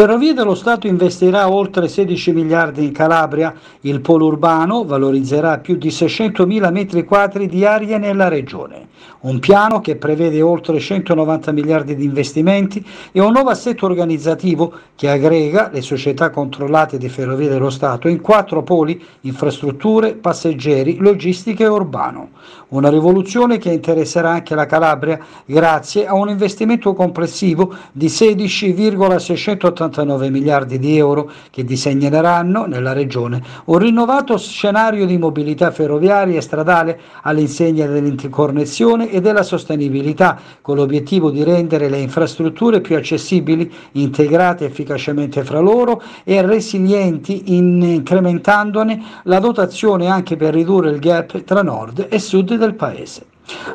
Ferrovie dello Stato investirà oltre 16 miliardi in Calabria, il polo urbano valorizzerà più di 600 mila metri quadri di aria nella regione, un piano che prevede oltre 190 miliardi di investimenti e un nuovo assetto organizzativo che aggrega le società controllate di Ferrovie dello Stato in quattro poli, infrastrutture, passeggeri, logistica e urbano. Una rivoluzione che interesserà anche la Calabria grazie a un investimento complessivo di 16,680 59 miliardi di euro che disegneranno nella regione un rinnovato scenario di mobilità ferroviaria e stradale all'insegna dell'interconnessione e della sostenibilità, con l'obiettivo di rendere le infrastrutture più accessibili, integrate efficacemente fra loro e resilienti, in incrementandone la dotazione anche per ridurre il gap tra nord e sud del paese.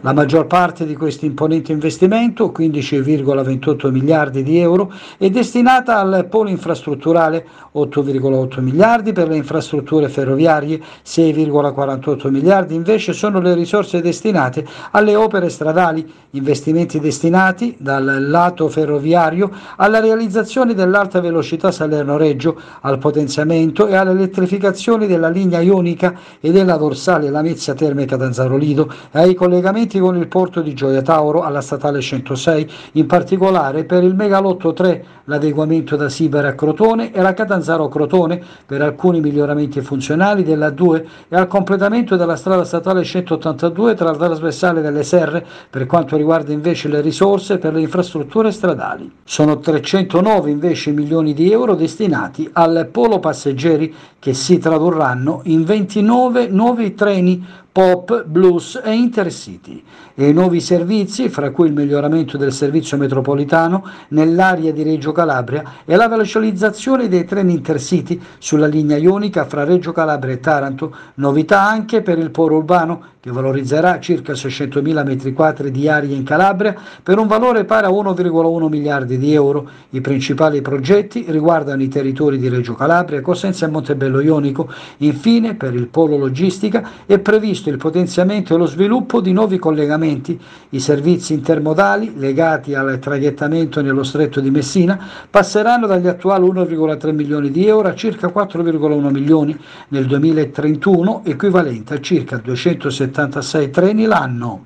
La maggior parte di questo imponente investimento, 15,28 miliardi di euro, è destinata al polo infrastrutturale, 8,8 miliardi per le infrastrutture ferroviarie, 6,48 miliardi invece sono le risorse destinate alle opere stradali, investimenti destinati dal lato ferroviario alla realizzazione dell'alta velocità Salerno-Reggio, al potenziamento e all'elettrificazione della linea ionica e della dorsale Lamezia Terme Catanzaro Lido e ai collegamenti collegamenti con il porto di Gioia Tauro alla statale 106, in particolare per il Megalotto 3 l'adeguamento da Sibera a Crotone e la Catanzaro Crotone per alcuni miglioramenti funzionali della 2 e al completamento della strada statale 182 tra il trasversale delle Serre per quanto riguarda invece le risorse per le infrastrutture stradali. Sono 309 invece milioni di euro destinati al polo passeggeri che si tradurranno in 29 nuovi treni pop, blues e intercity e i nuovi servizi, fra cui il miglioramento del servizio metropolitano nell'area di Reggio Calabria e la velocizzazione dei treni intercity sulla linea ionica fra Reggio Calabria e Taranto, novità anche per il polo urbano che valorizzerà circa 600.000 m2 di aria in Calabria per un valore pari a 1,1 miliardi di euro. I principali progetti riguardano i territori di Reggio Calabria, Cosenza e Montebello Ionico. Infine, per il polo logistica è previsto previsto il potenziamento e lo sviluppo di nuovi collegamenti, i servizi intermodali legati al traghettamento nello stretto di Messina passeranno dagli attuali 1,3 milioni di euro a circa 4,1 milioni nel 2031, equivalente a circa 276 treni l'anno.